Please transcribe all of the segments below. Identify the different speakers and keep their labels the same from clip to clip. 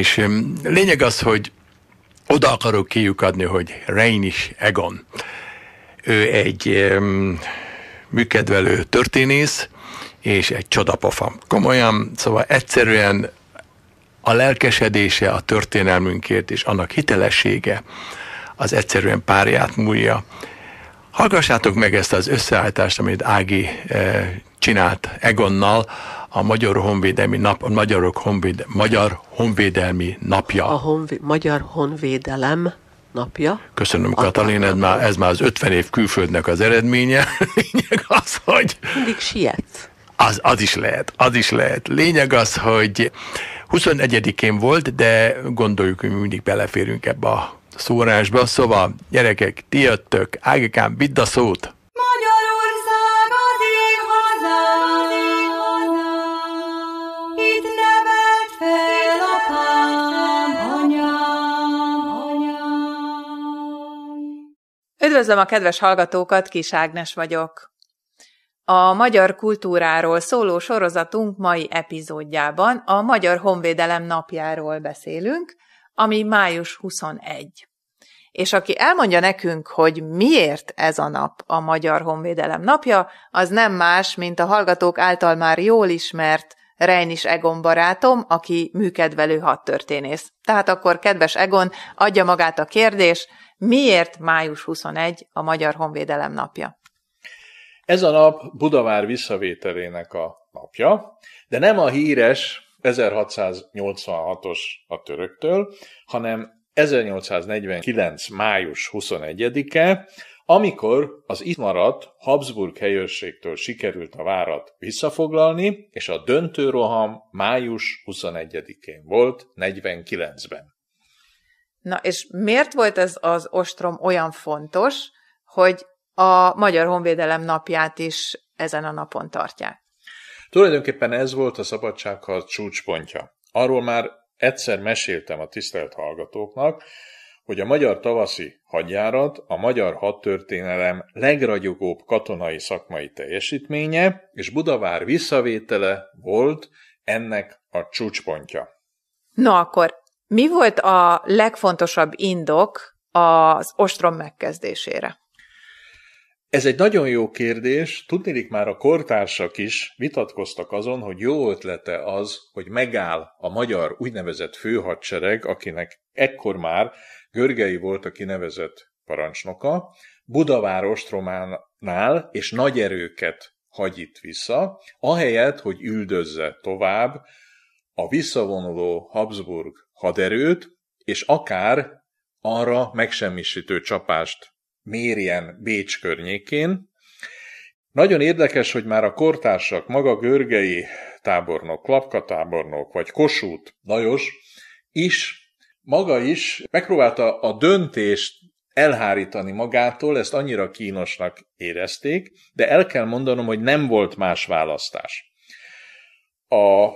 Speaker 1: És lényeg az, hogy oda akarok kiukadni, hogy Reinis Egon. Ő egy um, műkedvelő történész, és egy csodapofa. Komolyan, szóval egyszerűen a lelkesedése a történelmünkért és annak hitelessége az egyszerűen párját múlja. Hallgassátok meg ezt az összeállítást, amit Ági e, csinált Egonnal, a Magyar Honvédelmi Nap, a Magyarok Honvéde, Magyar Honvédelmi Napja. A
Speaker 2: honvé- Magyar Honvédelem napja.
Speaker 1: Köszönöm, a Katalin, ez már, ez már az 50 év külföldnek az eredménye.
Speaker 2: Lényeg az, hogy... Mindig sietsz.
Speaker 1: Az, az is lehet, az is lehet. Lényeg az, hogy 21-én volt, de gondoljuk, hogy mindig beleférünk ebbe a szórásba. Szóval, gyerekek, ti jöttök, Ágikám, vidd a szót!
Speaker 2: Üdvözlöm a kedves hallgatókat, Kis Ágnes vagyok. A magyar kultúráról szóló sorozatunk mai epizódjában a Magyar Honvédelem napjáról beszélünk, ami május 21. És aki elmondja nekünk, hogy miért ez a nap a Magyar Honvédelem napja, az nem más, mint a hallgatók által már jól ismert Rejnis Egon barátom, aki műkedvelő hadtörténész. Tehát akkor, kedves Egon, adja magát a kérdés, Miért május 21 a Magyar Honvédelem napja?
Speaker 3: Ez a nap Budavár visszavételének a napja, de nem a híres 1686-os a töröktől, hanem 1849. május 21-e, amikor az itt maradt Habsburg helyőrségtől sikerült a várat visszafoglalni, és a döntőroham május 21-én volt 49-ben.
Speaker 2: Na és miért volt ez az ostrom olyan fontos, hogy a Magyar Honvédelem napját is ezen a napon tartják?
Speaker 3: Tulajdonképpen ez volt a szabadságharc csúcspontja. Arról már egyszer meséltem a tisztelt hallgatóknak, hogy a magyar tavaszi hadjárat a magyar hadtörténelem legragyogóbb katonai szakmai teljesítménye, és Budavár visszavétele volt ennek a csúcspontja.
Speaker 2: Na akkor mi volt a legfontosabb indok az ostrom megkezdésére?
Speaker 3: Ez egy nagyon jó kérdés. Tudnélik már a kortársak is vitatkoztak azon, hogy jó ötlete az, hogy megáll a magyar úgynevezett főhadsereg, akinek ekkor már Görgei volt a kinevezett parancsnoka, Budavár ostrománál és nagy erőket hagy itt vissza, ahelyett, hogy üldözze tovább a visszavonuló Habsburg haderőt, és akár arra megsemmisítő csapást mérjen Bécs környékén. Nagyon érdekes, hogy már a kortársak, maga Görgei tábornok, Klapka tábornok, vagy Kossuth Lajos is, maga is megpróbálta a döntést elhárítani magától, ezt annyira kínosnak érezték, de el kell mondanom, hogy nem volt más választás. A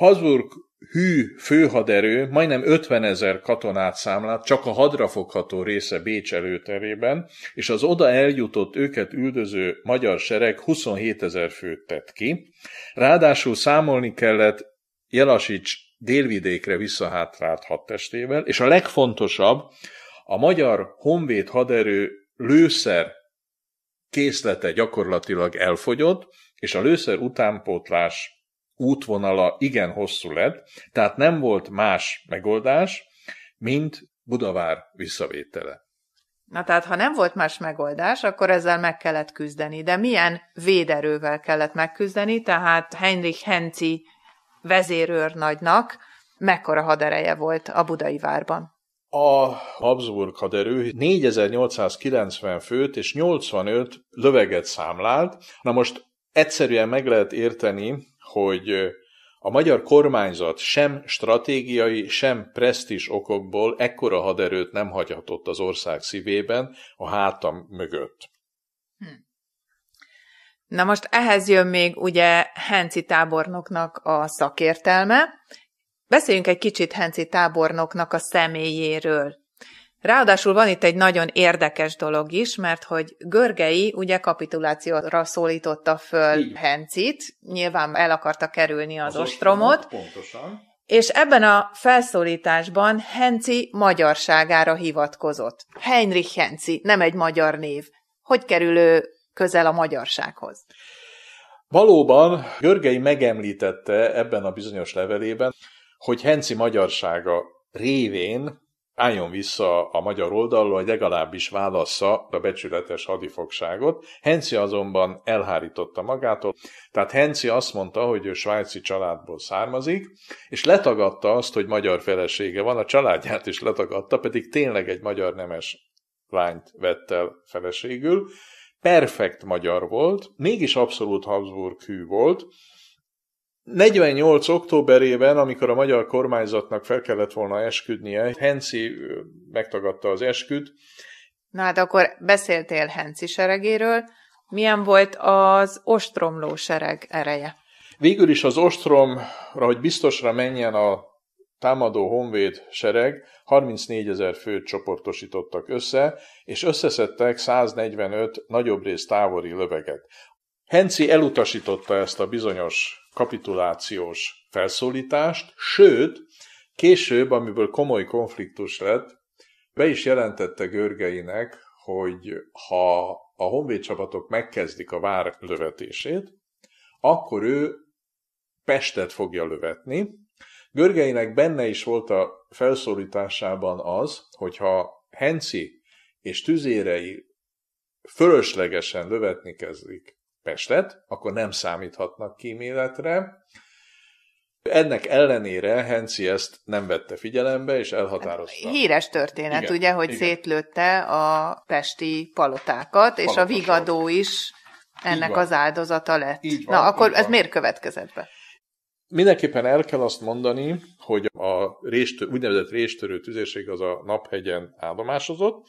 Speaker 3: Habsburg hű főhaderő majdnem 50 ezer katonát számlált, csak a hadrafogható része Bécs előterében, és az oda eljutott őket üldöző magyar sereg 27 ezer főt tett ki. Ráadásul számolni kellett Jelasics délvidékre visszahátrált hadtestével, és a legfontosabb, a magyar honvéd haderő lőszer készlete gyakorlatilag elfogyott, és a lőszer utánpótlás útvonala igen hosszú lett, tehát nem volt más megoldás, mint Budavár visszavétele.
Speaker 2: Na tehát, ha nem volt más megoldás, akkor ezzel meg kellett küzdeni. De milyen véderővel kellett megküzdeni? Tehát Heinrich Henci vezérőrnagynak mekkora hadereje volt a budai várban?
Speaker 3: A Habsburg haderő 4890 főt és 85 löveget számlált. Na most egyszerűen meg lehet érteni, hogy a magyar kormányzat sem stratégiai, sem presztis okokból ekkora haderőt nem hagyhatott az ország szívében, a hátam mögött. Hm.
Speaker 2: Na most ehhez jön még ugye Henci tábornoknak a szakértelme. Beszéljünk egy kicsit Henci tábornoknak a személyéről. Ráadásul van itt egy nagyon érdekes dolog is, mert hogy Görgei ugye kapitulációra szólította föl Így. Hencit, nyilván el akarta kerülni az, az ostromot.
Speaker 3: ostromot pontosan.
Speaker 2: És ebben a felszólításban Henci magyarságára hivatkozott. Heinrich Henci, nem egy magyar név. Hogy kerül ő közel a magyarsághoz?
Speaker 3: Valóban Görgei megemlítette ebben a bizonyos levelében, hogy Henci magyarsága révén álljon vissza a magyar oldalról, hogy legalábbis válassza a becsületes hadifogságot. Henci azonban elhárította magától, tehát Henci azt mondta, hogy ő svájci családból származik, és letagadta azt, hogy magyar felesége van, a családját is letagadta, pedig tényleg egy magyar nemes lányt vett el feleségül, perfekt magyar volt, mégis abszolút Habsburg hű volt, 48. októberében, amikor a magyar kormányzatnak fel kellett volna esküdnie, Henci megtagadta az esküt.
Speaker 2: Na hát akkor beszéltél Henci seregéről. Milyen volt az ostromló sereg ereje?
Speaker 3: Végül is az ostromra, hogy biztosra menjen a támadó honvéd sereg 34 ezer főt csoportosítottak össze, és összeszedtek 145 nagyobb rész távoli löveget. Henci elutasította ezt a bizonyos kapitulációs felszólítást, sőt, később, amiből komoly konfliktus lett, be is jelentette Görgeinek, hogy ha a honvéd csapatok megkezdik a vár lövetését, akkor ő Pestet fogja lövetni. Görgeinek benne is volt a felszólításában az, hogyha Henci és tüzérei fölöslegesen lövetni kezdik Pestet, akkor nem számíthatnak kíméletre. Ennek ellenére Henci ezt nem vette figyelembe, és elhatározta. Hát,
Speaker 2: híres történet, igen, ugye, hogy igen. szétlőtte a pesti palotákat, és a vigadó is ennek az áldozata lett. Így van, Na, akkor ez van. miért következett be?
Speaker 3: mindenképpen el kell azt mondani, hogy a réstő, úgynevezett réstörő tüzérség az a Naphegyen állomásozott,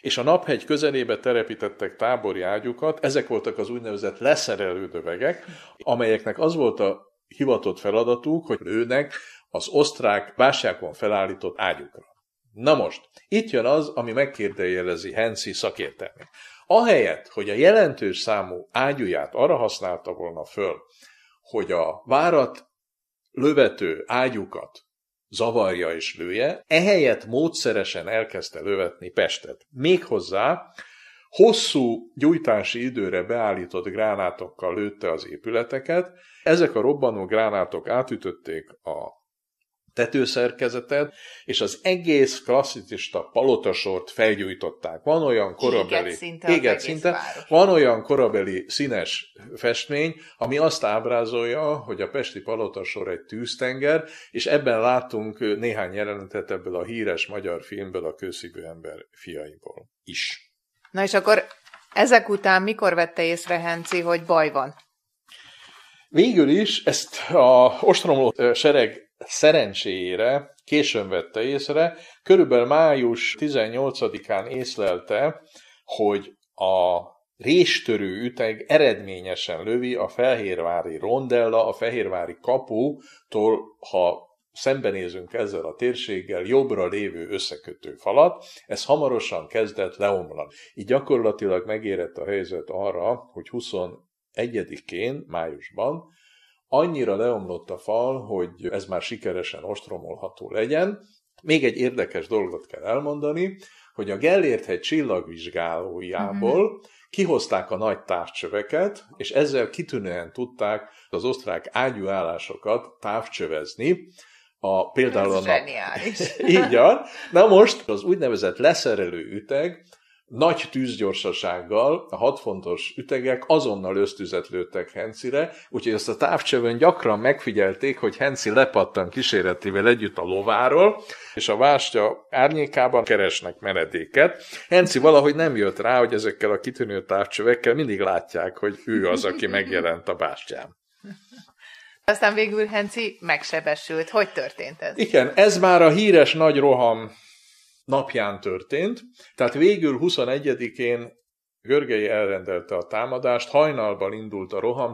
Speaker 3: és a Naphegy közelébe terepítettek tábori ágyukat, ezek voltak az úgynevezett leszerelő dövegek, amelyeknek az volt a hivatott feladatuk, hogy lőnek az osztrák bástyákon felállított ágyukra. Na most, itt jön az, ami megkérdejelezi Hensi szakértelmét. Ahelyett, hogy a jelentős számú ágyúját arra használta volna föl, hogy a várat lövető ágyukat zavarja és lője, ehelyett módszeresen elkezdte lövetni Pestet. Méghozzá hosszú gyújtási időre beállított gránátokkal lőtte az épületeket, ezek a robbanó gránátok átütötték a tetőszerkezetet, és az egész klasszicista palotasort felgyújtották. Van olyan korabeli, éget szinte, éget szinte van olyan korabeli színes festmény, ami azt ábrázolja, hogy a Pesti palotasor egy tűztenger, és ebben látunk néhány jelenetet ebből a híres magyar filmből, a Kőszívő ember fiaiból is.
Speaker 2: Na és akkor ezek után mikor vette észre Henci, hogy baj van?
Speaker 3: Végül is ezt a ostromló sereg szerencséjére későn vette észre, körülbelül május 18-án észlelte, hogy a réstörő üteg eredményesen lövi a Fehérvári rondella, a Fehérvári kaputól, ha szembenézünk ezzel a térséggel, jobbra lévő összekötő falat, ez hamarosan kezdett leomlani. Így gyakorlatilag megérett a helyzet arra, hogy 21-én, májusban annyira leomlott a fal, hogy ez már sikeresen ostromolható legyen. Még egy érdekes dolgot kell elmondani, hogy a Gellért hegy csillagvizsgálójából uh-huh. kihozták a nagy távcsöveket, és ezzel kitűnően tudták az osztrák ágyúállásokat távcsövezni, a, például Ez a nap. Zseniális.
Speaker 2: Így van.
Speaker 3: Na most az úgynevezett leszerelő üteg, nagy tűzgyorsasággal a 6 fontos ütegek azonnal ösztüzet lőttek Hencire, úgyhogy ezt a távcsövön gyakran megfigyelték, hogy Henci lepattan kíséretével együtt a lováról, és a vástya árnyékában keresnek menedéket. Henci valahogy nem jött rá, hogy ezekkel a kitűnő távcsövekkel mindig látják, hogy ő az, aki megjelent a bástyán.
Speaker 2: Aztán végül Henci megsebesült. Hogy történt ez?
Speaker 3: Igen, ez már a híres nagy roham napján történt, tehát végül 21-én Görgei elrendelte a támadást, hajnalban indult a roham,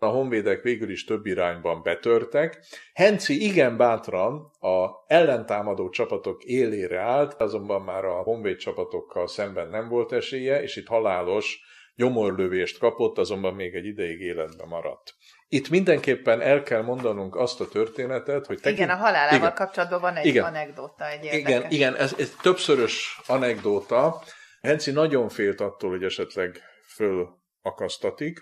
Speaker 3: a honvédek végül is több irányban betörtek. Henci igen bátran a ellentámadó csapatok élére állt, azonban már a honvéd csapatokkal szemben nem volt esélye, és itt halálos Gyomorlövést kapott, azonban még egy ideig életben maradt. Itt mindenképpen el kell mondanunk azt a történetet, hogy... Tekint... Igen, a halálával igen.
Speaker 2: kapcsolatban van egy igen. anekdóta, egy érdekes. Igen, igen
Speaker 3: ez, ez többszörös anekdóta. Henci nagyon félt attól, hogy esetleg fölakasztatik,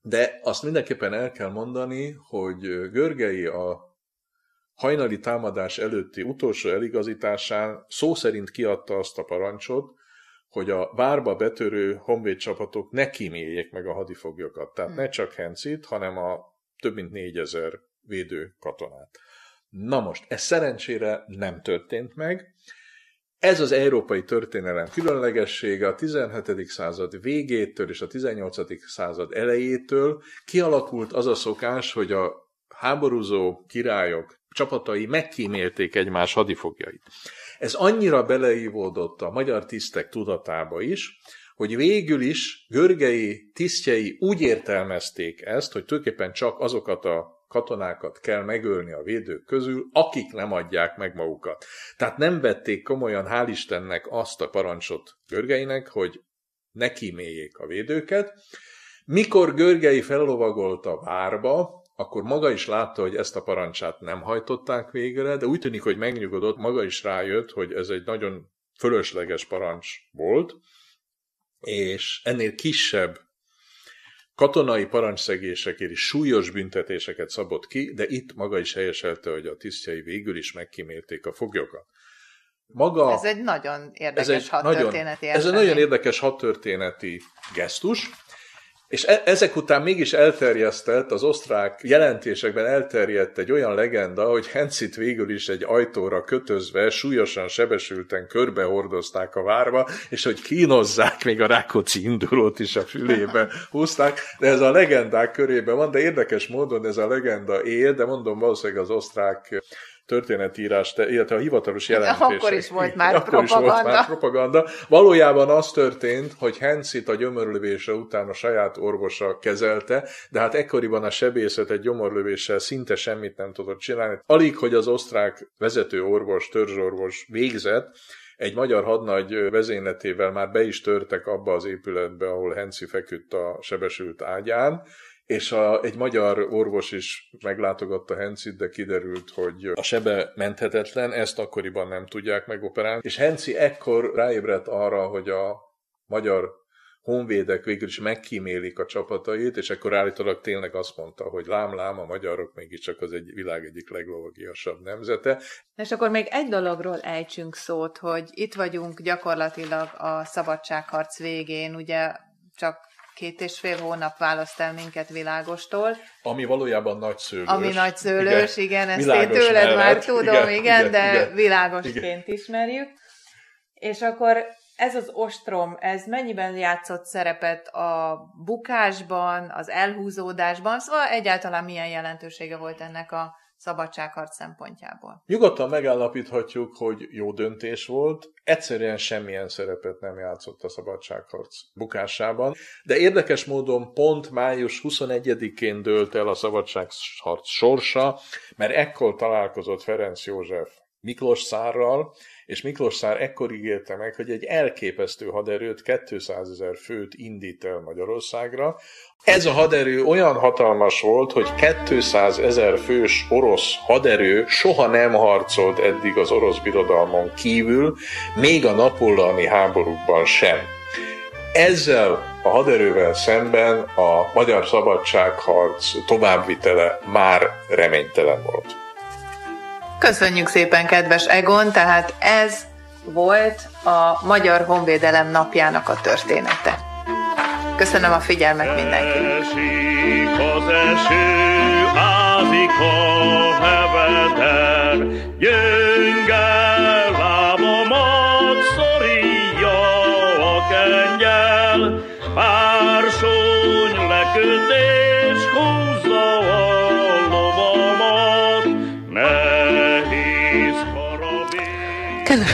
Speaker 3: de azt mindenképpen el kell mondani, hogy Görgei a hajnali támadás előtti utolsó eligazításán szó szerint kiadta azt a parancsot, hogy a várba betörő honvéd csapatok ne kíméljék meg a hadifoglyokat. Tehát hmm. ne csak Hencit, hanem a több mint négyezer védő katonát. Na most, ez szerencsére nem történt meg. Ez az európai történelem különlegessége a 17. század végétől és a 18. század elejétől kialakult az a szokás, hogy a háborúzó királyok csapatai megkímélték egymás hadifogjait. Ez annyira beleívódott a magyar tisztek tudatába is, hogy végül is görgei tisztjei úgy értelmezték ezt, hogy tulajdonképpen csak azokat a katonákat kell megölni a védők közül, akik nem adják meg magukat. Tehát nem vették komolyan, hál' Istennek azt a parancsot Görgeinek, hogy neki kíméljék a védőket. Mikor Görgei fellovagolt a várba, akkor maga is látta, hogy ezt a parancsát nem hajtották végre, de úgy tűnik, hogy megnyugodott, maga is rájött, hogy ez egy nagyon fölösleges parancs volt, és ennél kisebb katonai parancsszegésekért is súlyos büntetéseket szabott ki, de itt maga is helyeselte, hogy a tisztjai végül is megkímélték a foglyokat. Maga, ez egy
Speaker 2: nagyon érdekes ez egy hadtörténeti nagyon, Ez egy nagyon
Speaker 3: érdekes hadtörténeti gesztus, és e- ezek után mégis elterjesztett, az osztrák jelentésekben elterjedt egy olyan legenda, hogy Hencit végül is egy ajtóra kötözve, súlyosan sebesülten körbehordozták a várba, és hogy kínozzák, még a Rákóczi indulót is a fülébe húzták, de ez a legendák körében van, de érdekes módon ez a legenda él, de mondom valószínűleg az osztrák történetírás, illetve a hivatalos jelentés. Akkor is volt már Akkor propaganda. Is volt már propaganda. Valójában az történt, hogy Hensit a gyomorlövése után a saját orvosa kezelte, de hát ekkoriban a sebészet egy gyomorlövéssel szinte semmit nem tudott csinálni. Alig, hogy az osztrák vezető orvos, törzsorvos végzett, egy magyar hadnagy vezényletével már be is törtek abba az épületbe, ahol Henci feküdt a sebesült ágyán, és a, egy magyar orvos is meglátogatta Hencit, de kiderült, hogy a sebe menthetetlen, ezt akkoriban nem tudják megoperálni, és Henci ekkor ráébredt arra, hogy a magyar honvédek végül is megkímélik a csapatait, és akkor állítólag tényleg azt mondta, hogy lám-lám, a magyarok mégiscsak az egy világ egyik leglovagiasabb nemzete.
Speaker 2: És akkor még egy dologról ejtsünk szót, hogy itt vagyunk gyakorlatilag a szabadságharc végén, ugye csak két és fél hónap választ el minket világostól.
Speaker 3: Ami valójában nagy szőlős. Ami szőlős, igen, igen ezt én tőled mellett. már tudom, igen, igen, igen de
Speaker 2: igen, világosként igen. ismerjük. És akkor ez az ostrom, ez mennyiben játszott szerepet a bukásban, az elhúzódásban, szóval egyáltalán milyen jelentősége volt ennek a szabadságharc szempontjából?
Speaker 3: Nyugodtan megállapíthatjuk, hogy jó döntés volt. Egyszerűen semmilyen szerepet nem játszott a szabadságharc bukásában, de érdekes módon pont május 21-én dőlt el a szabadságharc sorsa, mert ekkor találkozott Ferenc József Miklós Szárral, és Miklós Szár ekkor ígérte meg, hogy egy elképesztő haderőt, 200 ezer főt indít el Magyarországra.
Speaker 2: Ez a haderő
Speaker 3: olyan hatalmas volt, hogy 200 ezer fős orosz haderő soha nem harcolt eddig az orosz birodalmon kívül, még a napollani háborúkban sem. Ezzel a haderővel szemben a magyar szabadságharc továbbvitele már reménytelen volt.
Speaker 2: Köszönjük szépen, kedves Egon, tehát ez volt a Magyar Honvédelem napjának a története. Köszönöm a figyelmet mindenkinek! Esik az eső, ázik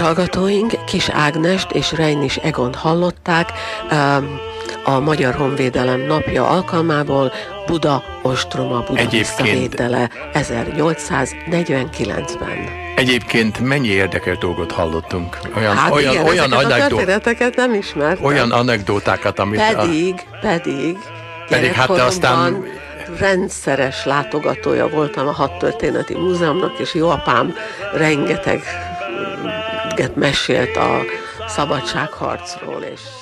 Speaker 2: hallgatóink Kis Ágnest és Reynis Egon hallották um, a Magyar Honvédelem napja alkalmából Buda Ostroma Buda 1849-ben.
Speaker 1: Egyébként mennyi érdekes dolgot hallottunk? Olyan, hát olyan, igen, olyan anekdótákat
Speaker 2: nem ismertem.
Speaker 1: Olyan anekdótákat, amit... Pedig,
Speaker 2: a... pedig. Pedig hát te aztán rendszeres látogatója voltam a hadtörténeti múzeumnak, és jó apám rengeteg mesélt a szabadságharcról, és